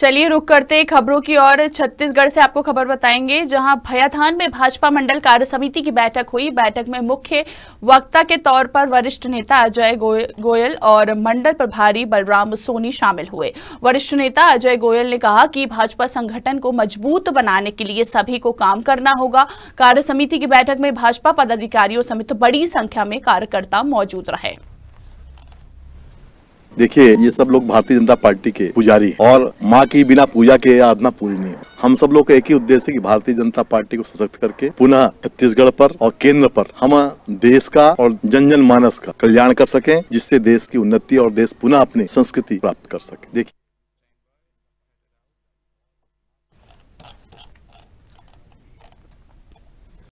चलिए रुक करते खबरों की ओर छत्तीसगढ़ से आपको खबर बताएंगे जहां भयाथान में भाजपा मंडल कार्य समिति की बैठक हुई बैठक में मुख्य वक्ता के तौर पर वरिष्ठ नेता अजय गोयल और मंडल प्रभारी बलराम सोनी शामिल हुए वरिष्ठ नेता अजय गोयल ने कहा कि भाजपा संगठन को मजबूत बनाने के लिए सभी को काम करना होगा कार्य समिति की बैठक में भाजपा पदाधिकारियों समेत बड़ी संख्या में कार्यकर्ता मौजूद रहे देखिए ये सब लोग भारतीय जनता पार्टी के पुजारी और माँ की बिना पूजा के आराधना पूरी नहीं है हम सब लोग का एक ही उद्देश्य कि भारतीय जनता पार्टी को सशक्त करके पुनः छत्तीसगढ़ पर और केंद्र पर हम देश का और जन जन मानस का कल्याण कर सके जिससे देश की उन्नति और देश पुनः अपनी संस्कृति प्राप्त कर सके देखिए